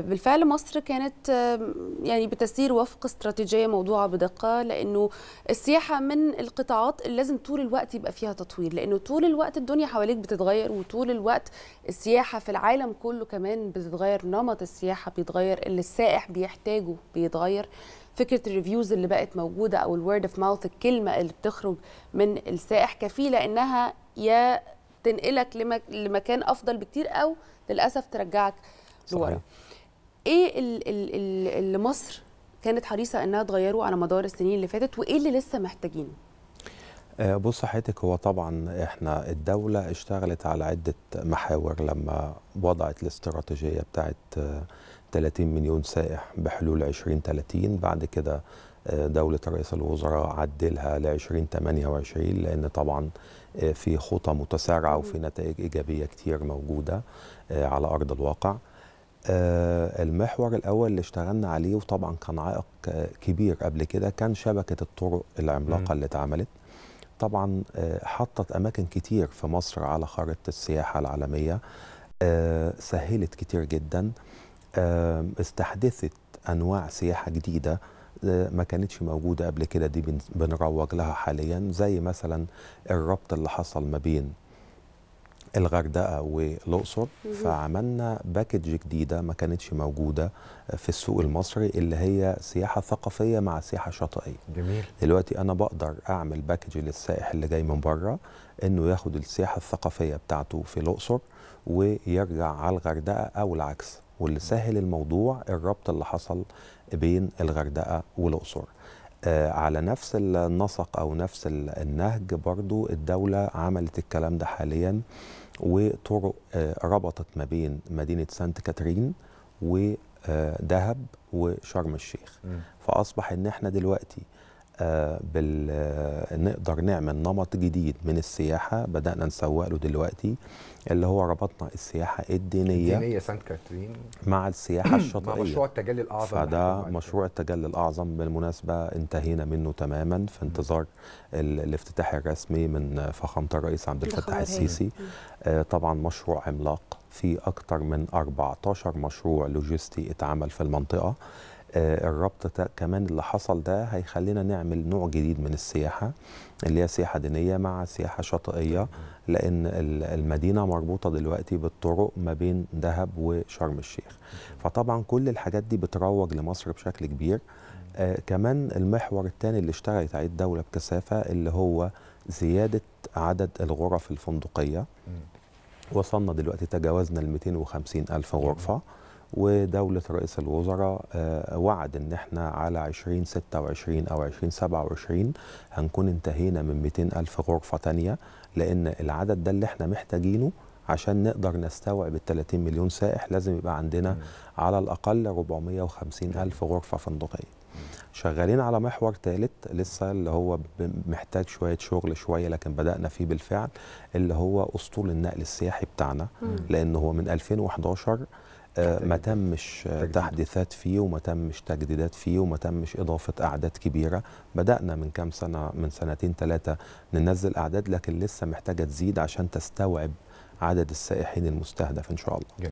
بالفعل مصر كانت يعني بتسير وفق استراتيجيه موضوعه بدقه لانه السياحه من القطاعات اللي لازم طول الوقت يبقى فيها تطوير لانه طول الوقت الدنيا حواليك بتتغير وطول الوقت السياحه في العالم كله كمان بتتغير نمط السياحه بيتغير اللي السائح بيحتاجه بيتغير فكره الريفيوز اللي بقت موجوده او الورد اوف ماوث الكلمه اللي بتخرج من السائح كفيله انها يا تنقلك لمكان افضل بكتير او للاسف ترجعك لورا ايه اللي مصر كانت حريصه انها تغيره على مدار السنين اللي فاتت وايه اللي لسه محتاجينه آه، بص حضرتك هو طبعا احنا الدولة اشتغلت على عدة محاور لما وضعت الاستراتيجية بتاعه آه، 30 مليون سائح بحلول 2030 بعد كده آه، دولة رئيس الوزراء عدلها ل 2028 لأن طبعا في خطى متسارعة وفي نتائج إيجابية كتير موجودة على أرض الواقع آه، المحور الأول اللي اشتغلنا عليه وطبعا كان عائق آه، كبير قبل كده كان شبكة الطرق العملاقة اللي اتعملت طبعا آه، حطت أماكن كتير في مصر على خارطة السياحة العالمية سهلت كتير جدا استحدثت أنواع سياحة جديدة ما كانتش موجودة قبل كده دي بنروج لها حاليا زي مثلا الربط اللي حصل ما بين الغردقه والاقصر فعملنا باكج جديده ما كانتش موجوده في السوق المصري اللي هي سياحه ثقافيه مع سياحه شاطئيه. جميل. دلوقتي انا بقدر اعمل باكج للسائح اللي جاي من بره انه ياخد السياحه الثقافيه بتاعته في الاقصر ويرجع على الغردقه او العكس واللي سهل الموضوع الربط اللي حصل بين الغردقه والاقصر. آه، على نفس النسق أو نفس النهج برضو الدولة عملت الكلام ده حاليا وطرق آه، ربطت ما بين مدينة سانت كاترين ودهب آه، وشرم الشيخ م. فأصبح إن إحنا دلوقتي بال... نقدر نعمل نمط جديد من السياحه بدانا نسوق له دلوقتي اللي هو ربطنا السياحه الدينيه الدينيه سانت كاترين مع السياحه الشاطئيه مع مشروع التجلي الاعظم فده يعني مشروع التجلي الاعظم بالمناسبه انتهينا منه تماما في انتظار الافتتاح الرسمي من فخامه الرئيس عبد الفتاح السيسي آه، طبعا مشروع عملاق في اكثر من 14 مشروع لوجستي اتعمل في المنطقه آه، الربط كمان اللي حصل ده هيخلينا نعمل نوع جديد من السياحة اللي هي سياحة دينية مع سياحة شاطئية لأن المدينة مربوطة دلوقتي بالطرق ما بين دهب وشرم الشيخ فطبعا كل الحاجات دي بتروج لمصر بشكل كبير آه، كمان المحور الثاني اللي اشتغلت عليه الدولة بكثافة اللي هو زيادة عدد الغرف الفندقية وصلنا دلوقتي تجاوزنا ال 250 ألف غرفة ودولة رئيس الوزراء آه، وعد ان احنا على 2026 او 2027 هنكون انتهينا من 200 ألف غرفة تانية لان العدد ده اللي احنا محتاجينه عشان نقدر نستوعب ال 30 مليون سائح لازم يبقى عندنا على الأقل 450 ألف غرفة فندقية شغالين على محور ثالث لسه اللي هو محتاج شويه شغل شويه لكن بدانا فيه بالفعل اللي هو اسطول النقل السياحي بتاعنا لان هو من 2011 آه، ما تمش تحديثات فيه وما تمش تجديدات فيه وما تمش اضافه اعداد كبيره بدانا من كام سنه من سنتين ثلاثه ننزل اعداد لكن لسه محتاجه تزيد عشان تستوعب عدد السائحين المستهدف ان شاء الله